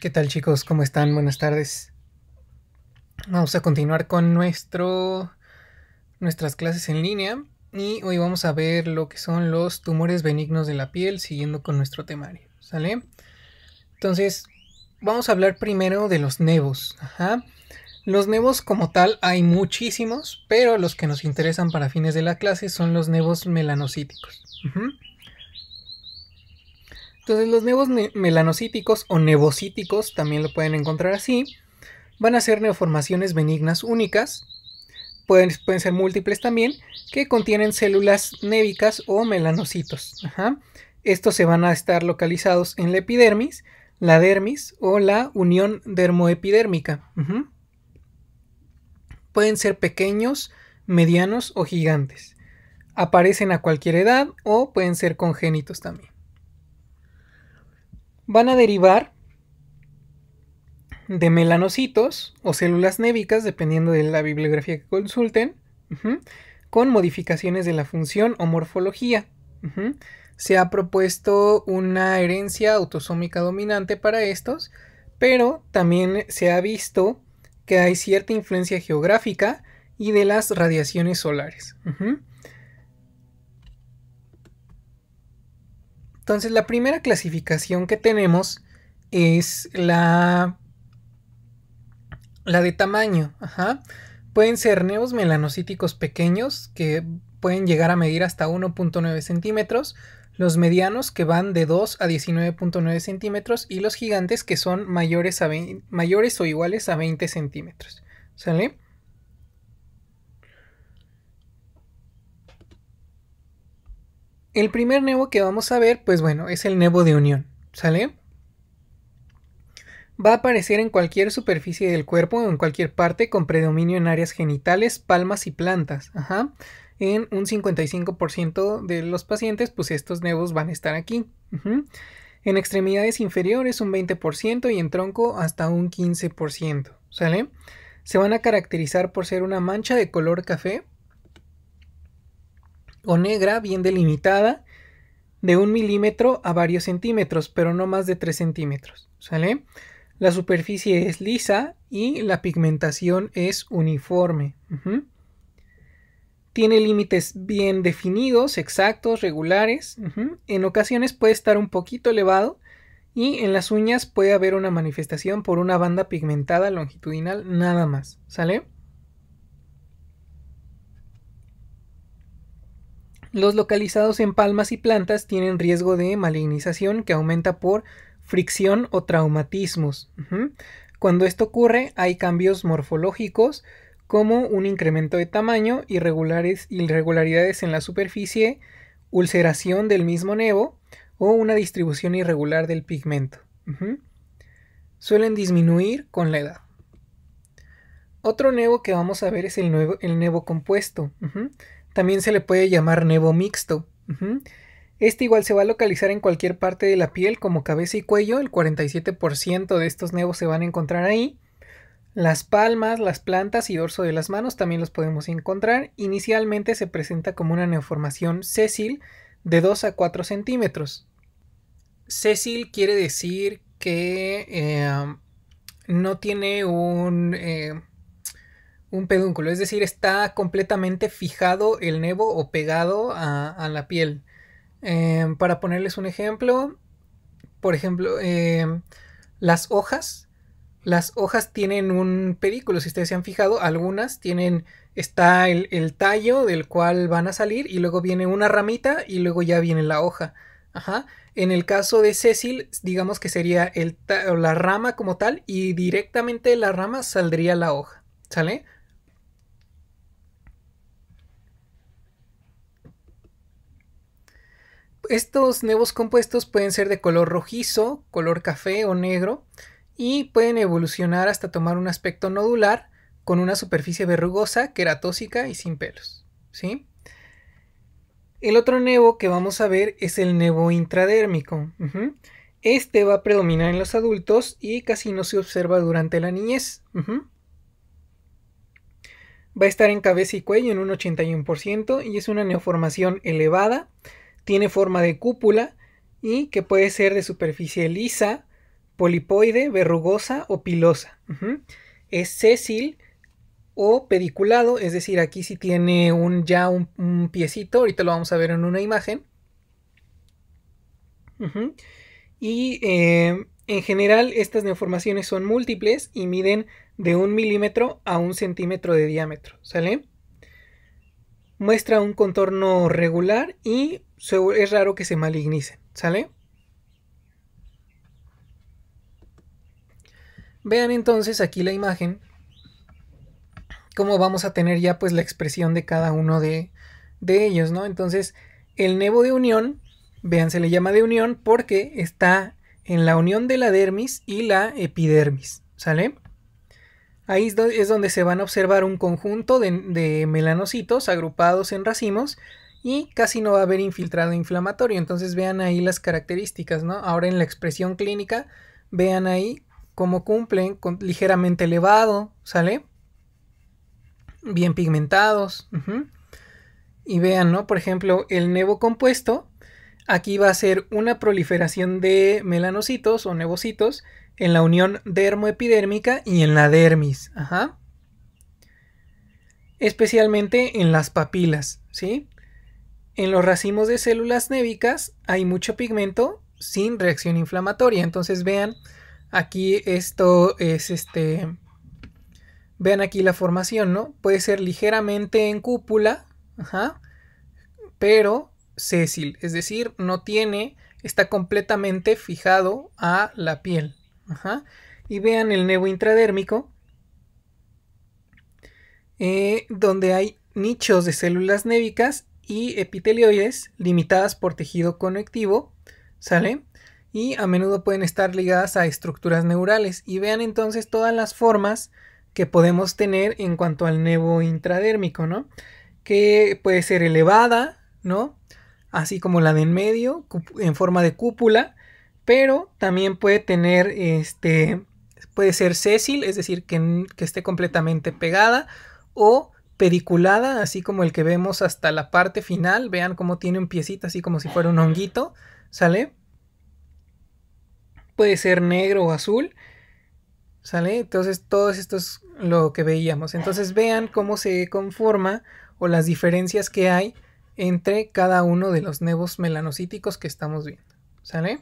¿Qué tal chicos? ¿Cómo están? Buenas tardes. Vamos a continuar con nuestro, nuestras clases en línea y hoy vamos a ver lo que son los tumores benignos de la piel siguiendo con nuestro temario, ¿sale? Entonces, vamos a hablar primero de los nevos. Los nevos como tal hay muchísimos, pero los que nos interesan para fines de la clase son los nevos melanocíticos. Entonces los nevos melanocíticos o nevocíticos, también lo pueden encontrar así, van a ser neoformaciones benignas únicas, pueden, pueden ser múltiples también, que contienen células névicas o melanocitos. Estos se van a estar localizados en la epidermis, la dermis o la unión dermoepidérmica. Pueden ser pequeños, medianos o gigantes. Aparecen a cualquier edad o pueden ser congénitos también van a derivar de melanocitos o células nébicas, dependiendo de la bibliografía que consulten, con modificaciones de la función o morfología. Se ha propuesto una herencia autosómica dominante para estos, pero también se ha visto que hay cierta influencia geográfica y de las radiaciones solares. Entonces, la primera clasificación que tenemos es la, la de tamaño. Pueden ser neos melanocíticos pequeños, que pueden llegar a medir hasta 1.9 centímetros, los medianos que van de 2 a 19.9 centímetros y los gigantes que son mayores, a mayores o iguales a 20 centímetros. ¿Sale? El primer nevo que vamos a ver, pues bueno, es el nevo de unión, ¿sale? Va a aparecer en cualquier superficie del cuerpo o en cualquier parte con predominio en áreas genitales, palmas y plantas. Ajá. En un 55% de los pacientes, pues estos nevos van a estar aquí. En extremidades inferiores un 20% y en tronco hasta un 15%. ¿Sale? Se van a caracterizar por ser una mancha de color café o negra bien delimitada de un milímetro a varios centímetros, pero no más de tres centímetros. ¿Sale? La superficie es lisa y la pigmentación es uniforme. Tiene límites bien definidos, exactos, regulares. En ocasiones puede estar un poquito elevado y en las uñas puede haber una manifestación por una banda pigmentada longitudinal nada más. ¿Sale? Los localizados en palmas y plantas tienen riesgo de malignización que aumenta por fricción o traumatismos. Cuando esto ocurre hay cambios morfológicos como un incremento de tamaño, irregularidades en la superficie, ulceración del mismo nevo o una distribución irregular del pigmento. Suelen disminuir con la edad. Otro nevo que vamos a ver es el, nevo compuesto. También se le puede llamar nevo mixto. Este igual se va a localizar en cualquier parte de la piel como cabeza y cuello, el 47% de estos nevos se van a encontrar ahí. Las palmas, las plantas y dorso de las manos también los podemos encontrar. Inicialmente se presenta como una neoformación césil de 2 a 4 centímetros. Césil quiere decir que eh, no tiene un... Eh, un pedúnculo, es decir, está completamente fijado el nebo o pegado a, la piel. Em, para ponerles un ejemplo, por ejemplo, em, las hojas, las hojas tienen un pedículo, si ustedes se han fijado, algunas tienen, está el, tallo del cual van a salir y luego viene una ramita y luego ya viene la hoja. Ajá. En el caso de Cecil, digamos que sería el la rama como tal y directamente la rama saldría la hoja, ¿sale? Estos nuevos compuestos pueden ser de color rojizo, color café o negro y pueden evolucionar hasta tomar un aspecto nodular con una superficie verrugosa, queratósica y sin pelos. ¿sí? El otro nevo que vamos a ver es el nevo intradérmico. Este va a predominar en los adultos y casi no se observa durante la niñez. Va a estar en cabeza y cuello en un 81% y es una neoformación elevada tiene forma de cúpula y que puede ser de superficie lisa, polipoide, verrugosa o pilosa. Es sésil o pediculado, es decir, aquí sí tiene un, ya un, piecito, ahorita lo vamos a ver en una imagen. Y eh, en general estas deformaciones son múltiples y miden de un milímetro a un centímetro de diámetro, ¿sale? Muestra un contorno regular y es raro que se malignicen, ¿sale? Vean entonces aquí la imagen, cómo vamos a tener ya pues la expresión de cada uno de, ellos, ¿no? Entonces, el nevo de unión, vean, se le llama de unión porque está en la unión de la dermis y la epidermis, ¿sale? Ahí es donde se van a observar un conjunto de melanocitos agrupados en racimos y casi no va a haber infiltrado inflamatorio. Entonces vean ahí las características, ¿no? Ahora en la expresión clínica, vean ahí cómo cumplen ligeramente elevado, ¿sale? Bien pigmentados. Y vean, ¿no? Por ejemplo, el nevo compuesto, aquí va a ser una proliferación de melanocitos o nevocitos en la unión dermoepidérmica y en la dermis, ajá. Especialmente en las papilas, ¿sí? En los racimos de células névicas hay mucho pigmento sin reacción inflamatoria. Entonces vean aquí esto es este... Vean aquí la formación, ¿no? Puede ser ligeramente en cúpula, ajá, pero sésil, es decir, no tiene, está completamente fijado a la piel. Y vean el nevo intradérmico, eh, donde hay nichos de células névicas y epitelioides limitadas por tejido conectivo, ¿sale? Y a menudo pueden estar ligadas a estructuras neurales. Y vean entonces todas las formas que podemos tener en cuanto al nevo intradérmico, ¿no? Que puede ser elevada, ¿no? Así como la de en medio, en forma de cúpula, pero también puede tener, este, puede ser sésil, es decir, que, que esté completamente pegada, o pediculada, así como el que vemos hasta la parte final. Vean cómo tiene un piecito, así como si fuera un honguito. ¿Sale? Puede ser negro o azul. ¿Sale? Entonces todo esto es lo que veíamos. Entonces vean cómo se conforma o las diferencias que hay entre cada uno de los nevos melanocíticos que estamos viendo. ¿Sale?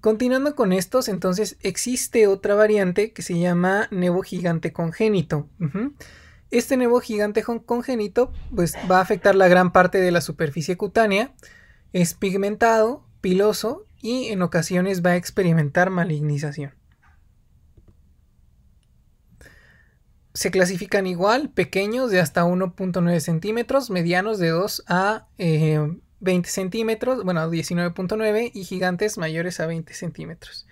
Continuando con estos, entonces existe otra variante que se llama nevo gigante congénito. Este nuevo gigante congénito pues, va a afectar la gran parte de la superficie cutánea, es pigmentado, piloso y en ocasiones va a experimentar malignización. Se clasifican igual pequeños de hasta 1.9 centímetros, medianos de 2 a 20 eh, centímetros, bueno, 19.9 y gigantes mayores a 20 centímetros.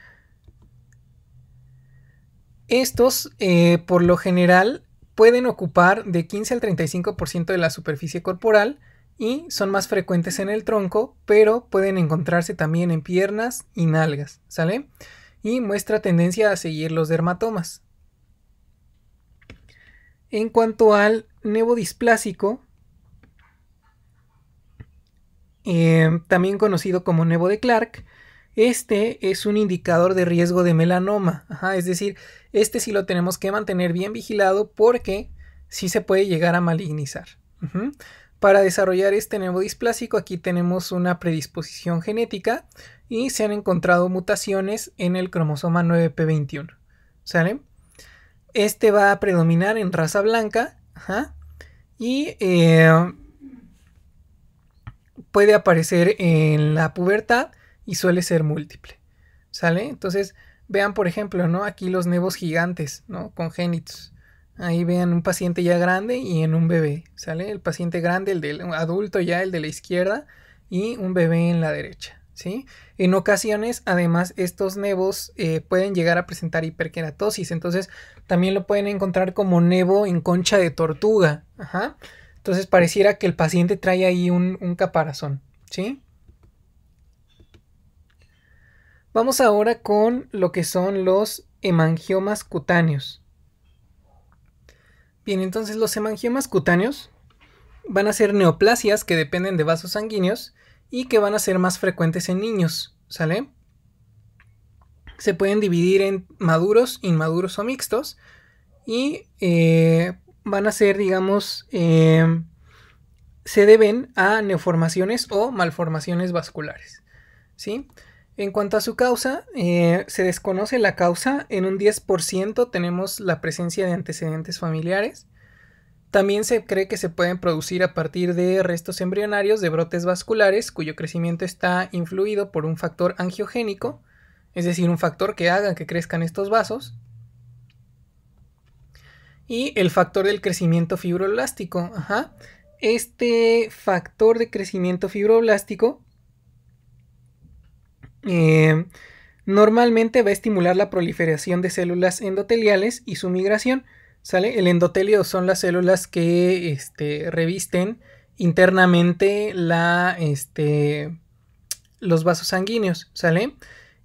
Estos, eh, por lo general, pueden ocupar de 15 al 35% de la superficie corporal y son más frecuentes en el tronco, pero pueden encontrarse también en piernas y nalgas, ¿sale? Y muestra tendencia a seguir los dermatomas. En cuanto al nevo displásico, eh, también conocido como nebo de Clark, este es un indicador de riesgo de melanoma. es decir, este sí lo tenemos que mantener bien vigilado porque sí se puede llegar a malignizar. Para desarrollar este nuevo displásico, aquí tenemos una predisposición genética y se han encontrado mutaciones en el cromosoma 9p21. 21 Este va a predominar en raza blanca y eh, puede aparecer en la pubertad y suele ser múltiple. ¿Sale? Entonces, vean, por ejemplo, ¿no? Aquí los nevos gigantes, ¿no? Congénitos. Ahí vean un paciente ya grande y en un bebé, ¿sale? El paciente grande, el del adulto ya, el de la izquierda, y un bebé en la derecha, ¿sí? En ocasiones, además, estos nevos eh, pueden llegar a presentar hiperkeratosis, entonces también lo pueden encontrar como nevo en concha de tortuga, ajá. Entonces pareciera que el paciente trae ahí un, un caparazón, ¿sí? Vamos ahora con lo que son los hemangiomas cutáneos. Bien, entonces los hemangiomas cutáneos van a ser neoplasias que dependen de vasos sanguíneos y que van a ser más frecuentes en niños, ¿sale? Se pueden dividir en maduros, inmaduros o mixtos y eh, van a ser, digamos, eh, se deben a neoformaciones o malformaciones vasculares, ¿sí? En cuanto a su causa, eh, se desconoce la causa. En un 10% tenemos la presencia de antecedentes familiares. También se cree que se pueden producir a partir de restos embrionarios de brotes vasculares cuyo crecimiento está influido por un factor angiogénico, es decir, un factor que haga que crezcan estos vasos, y el factor del crecimiento fibroblástico. Ajá. Este factor de crecimiento fibroblástico eh, normalmente va a estimular la proliferación de células endoteliales y su migración. ¿Sale? El endotelio son las células que este, revisten internamente este, los vasos sanguíneos, ¿sale?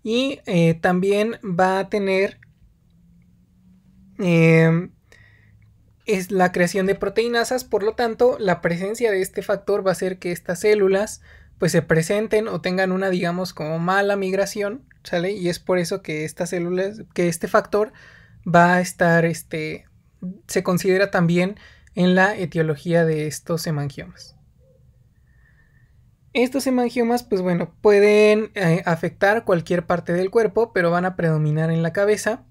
Y eh, también va a tener em, es la creación de proteínasas, por lo tanto, la presencia de este factor va a hacer que estas células pues se presenten o tengan una, digamos, como mala migración, ¿sale? Y es por eso que estas células, que este factor va a estar, este, se considera también en la etiología de estos hemangiomas. Estos hemangiomas, pues bueno, pueden eh, afectar cualquier parte del cuerpo, pero van a predominar en la cabeza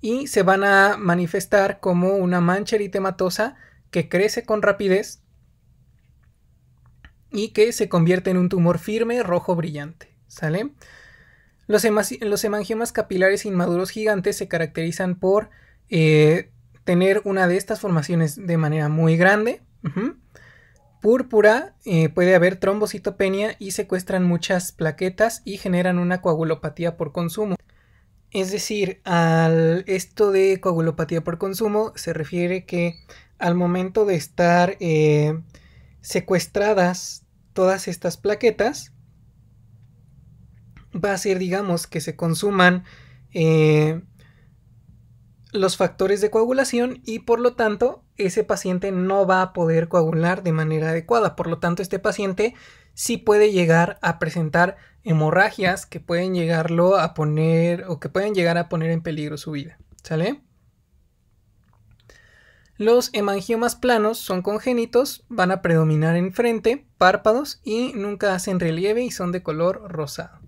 y se van a manifestar como una mancha eritematosa que crece con rapidez y que se convierte en un tumor firme rojo brillante. ¿Sale? Los, los hemangiomas capilares inmaduros gigantes se caracterizan por eh, tener una de estas formaciones de manera muy grande. Púrpura, eh, puede haber trombocitopenia y secuestran muchas plaquetas y generan una coagulopatía por consumo. Es decir, al esto de coagulopatía por consumo se refiere que al momento de estar eh, secuestradas todas estas plaquetas, va a ser, digamos, que se consuman eh, los factores de coagulación y por lo tanto ese paciente no va a poder coagular de manera adecuada. Por lo tanto, este paciente sí puede llegar a presentar hemorragias que pueden llegarlo a poner o que pueden llegar a poner en peligro su vida. ¿Sale? Los hemangiomas planos son congénitos, van a predominar en frente, párpados y nunca hacen relieve y son de color rosado.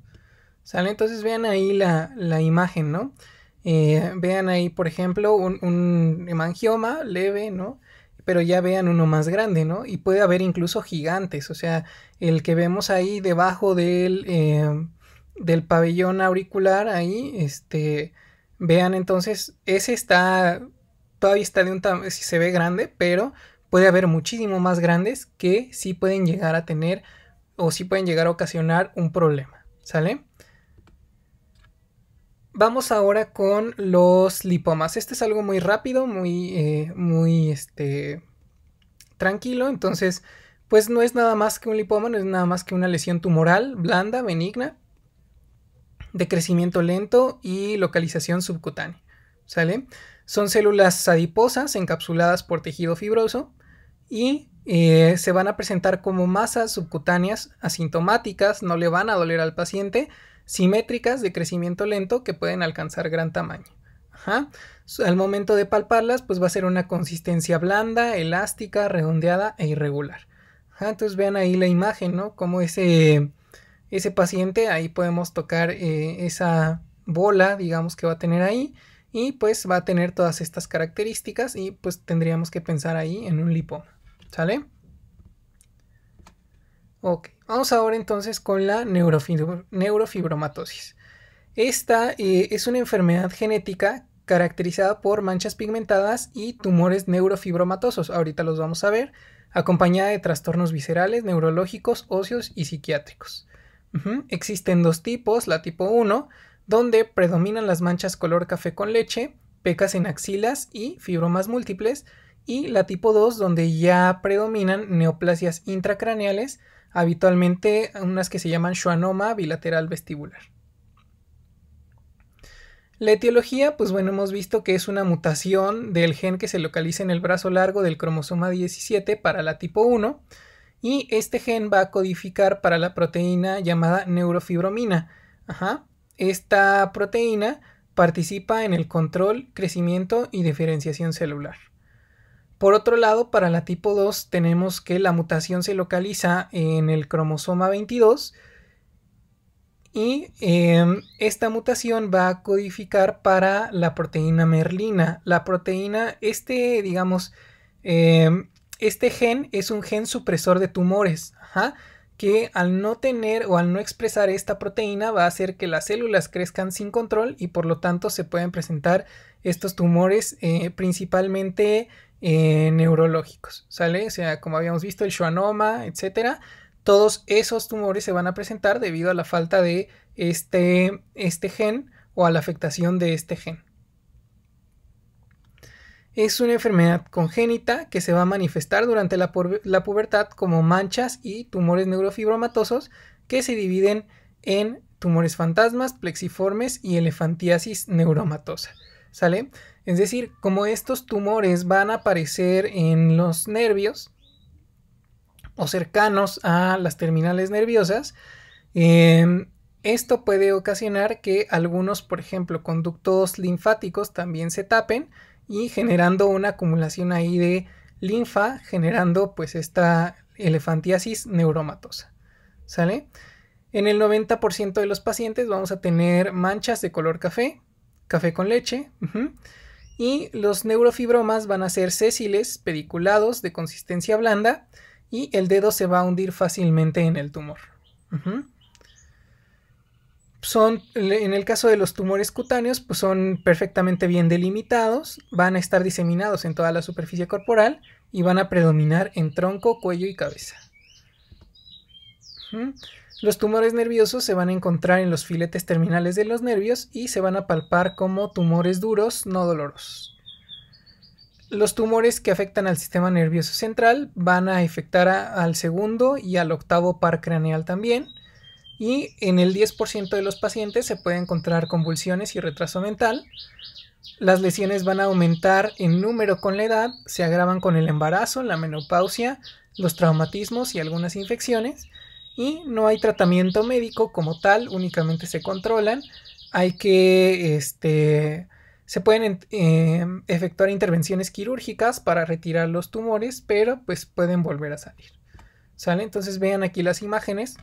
¿Sale? Entonces vean ahí la, imagen, ¿no? Eh, vean ahí, por ejemplo, un, un, hemangioma leve, ¿no? Pero ya vean uno más grande, ¿no? Y puede haber incluso gigantes, o sea, el que vemos ahí debajo del, eh, del pabellón auricular, ahí, este, vean entonces, ese está todavía está de un tamaño, si se ve grande, pero puede haber muchísimo más grandes que sí pueden llegar a tener o sí pueden llegar a ocasionar un problema, ¿sale? Vamos ahora con los lipomas. Este es algo muy rápido, muy, eh, muy este, tranquilo. Entonces, pues no es nada más que un lipoma, no es nada más que una lesión tumoral, blanda, benigna, de crecimiento lento y localización subcutánea. ¿Sale? Son células adiposas encapsuladas por tejido fibroso y eh, se van a presentar como masas subcutáneas asintomáticas, no le van a doler al paciente, simétricas de crecimiento lento que pueden alcanzar gran tamaño. Al momento de palparlas, pues va a ser una consistencia blanda, elástica, redondeada e irregular. Entonces vean ahí la imagen, ¿no? Como ese, ese paciente, ahí podemos tocar eh, esa bola, digamos, que va a tener ahí y pues va a tener todas estas características y pues tendríamos que pensar ahí en un lipoma, ¿sale? Ok, vamos ahora entonces con la neurofibromatosis. Esta eh, es una enfermedad genética caracterizada por manchas pigmentadas y tumores neurofibromatosos, ahorita los vamos a ver, acompañada de trastornos viscerales, neurológicos, óseos y psiquiátricos. Existen dos tipos, la tipo 1, donde predominan las manchas color café con leche, pecas en axilas y fibromas múltiples, y la tipo 2, donde ya predominan neoplasias intracraneales, habitualmente unas que se llaman schwannoma bilateral vestibular. La etiología, pues bueno, hemos visto que es una mutación del gen que se localiza en el brazo largo del cromosoma 17 para la tipo 1 y este gen va a codificar para la proteína llamada neurofibromina. Ajá. Esta proteína participa en el control, crecimiento y diferenciación celular. Por otro lado, para la tipo 2 tenemos que la mutación se localiza en el cromosoma 22 y em, esta mutación va a codificar para la proteína merlina. La proteína, este, digamos, em, este gen es un gen supresor de tumores. Ajá que al no tener o al no expresar esta proteína va a hacer que las células crezcan sin control y por lo tanto se pueden presentar estos tumores eh, principalmente eh, neurológicos, ¿sale? O sea, como habíamos visto, el schwannoma, etcétera, todos esos tumores se van a presentar debido a la falta de este, este gen o a la afectación de este gen. Es una enfermedad congénita que se va a manifestar durante la, pubertad como manchas y tumores neurofibromatosos que se dividen en tumores fantasmas, plexiformes y elefantiasis neuromatosa. ¿Sale? Es decir, como estos tumores van a aparecer en los nervios o cercanos a las terminales nerviosas, em, esto puede ocasionar que algunos, por ejemplo, conductos linfáticos también se tapen y generando una acumulación ahí de linfa, generando pues esta elefantiasis neuromatosa. ¿Sale? En el 90% de los pacientes vamos a tener manchas de color café, café con leche, y los neurofibromas van a ser sésiles, pediculados, de consistencia blanda, y el dedo se va a hundir fácilmente en el tumor son, en el caso de los tumores cutáneos, pues son perfectamente bien delimitados, van a estar diseminados en toda la superficie corporal y van a predominar en tronco, cuello y cabeza. Los tumores nerviosos se van a encontrar en los filetes terminales de los nervios y se van a palpar como tumores duros, no dolorosos. Los tumores que afectan al sistema nervioso central van a afectar al segundo y al octavo par craneal también y en el 10% de los pacientes se puede encontrar convulsiones y retraso mental. Las lesiones van a aumentar en número con la edad, se agravan con el embarazo, la menopausia, los traumatismos y algunas infecciones y no hay tratamiento médico como tal, únicamente se controlan. Hay que, este, se pueden eh, efectuar intervenciones quirúrgicas para retirar los tumores, pero pues pueden volver a salir. ¿Sale? Entonces vean aquí las imágenes.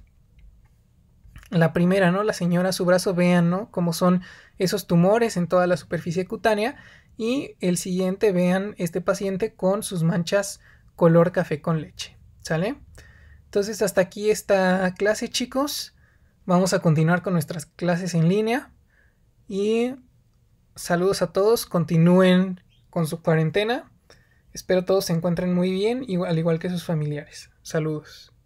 La primera, ¿no? La señora, su brazo, vean, ¿no? Cómo son esos tumores en toda la superficie cutánea. Y el siguiente, vean este paciente con sus manchas color café con leche. ¿Sale? Entonces, hasta aquí esta clase, chicos. Vamos a continuar con nuestras clases en línea. Y saludos a todos. Continúen con su cuarentena. Espero todos se encuentren muy bien, al igual que sus familiares. Saludos.